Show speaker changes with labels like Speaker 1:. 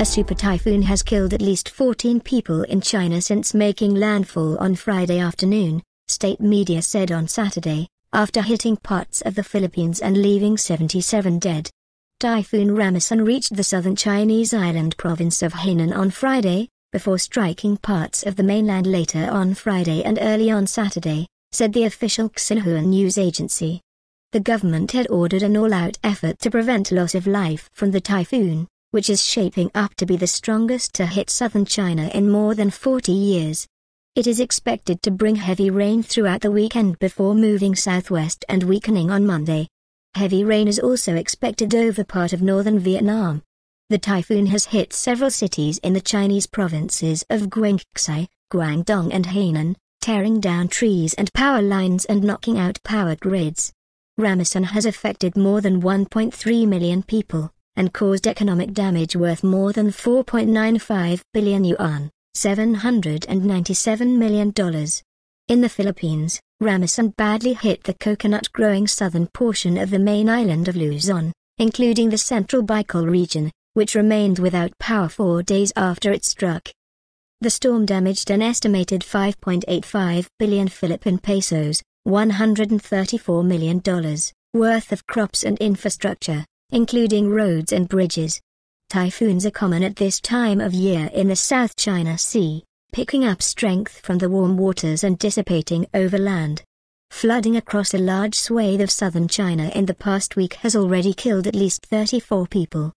Speaker 1: A super typhoon has killed at least 14 people in China since making landfall on Friday afternoon, state media said on Saturday, after hitting parts of the Philippines and leaving 77 dead. Typhoon Ramasan reached the southern Chinese island province of Hainan on Friday, before striking parts of the mainland later on Friday and early on Saturday, said the official Xinhua news agency. The government had ordered an all-out effort to prevent loss of life from the typhoon, which is shaping up to be the strongest to hit southern China in more than 40 years. It is expected to bring heavy rain throughout the weekend before moving southwest and weakening on Monday. Heavy rain is also expected over part of northern Vietnam. The typhoon has hit several cities in the Chinese provinces of Guangxi, Guangdong and Hainan, tearing down trees and power lines and knocking out power grids. Ramessan has affected more than 1.3 million people and caused economic damage worth more than 4.95 billion yuan, $797 million. In the Philippines, Ramasan badly hit the coconut-growing southern portion of the main island of Luzon, including the central Bicol region, which remained without power four days after it struck. The storm damaged an estimated 5.85 billion Philippine pesos, $134 million, worth of crops and infrastructure, including roads and bridges. Typhoons are common at this time of year in the South China Sea, picking up strength from the warm waters and dissipating over land. Flooding across a large swathe of southern China in the past week has already killed at least 34 people.